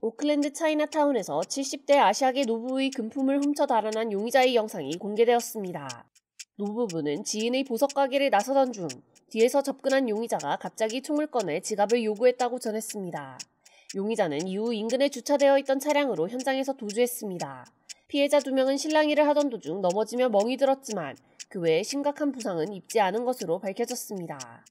오클랜드 차이나타운에서 70대 아시아계 노부의 부 금품을 훔쳐 달아난 용의자의 영상이 공개되었습니다. 노부부는 지인의 보석 가게를 나서던 중 뒤에서 접근한 용의자가 갑자기 총을 꺼내 지갑을 요구했다고 전했습니다. 용의자는 이후 인근에 주차되어 있던 차량으로 현장에서 도주했습니다. 피해자 두 명은 실랑이를 하던 도중 넘어지며 멍이 들었지만 그 외에 심각한 부상은 입지 않은 것으로 밝혀졌습니다.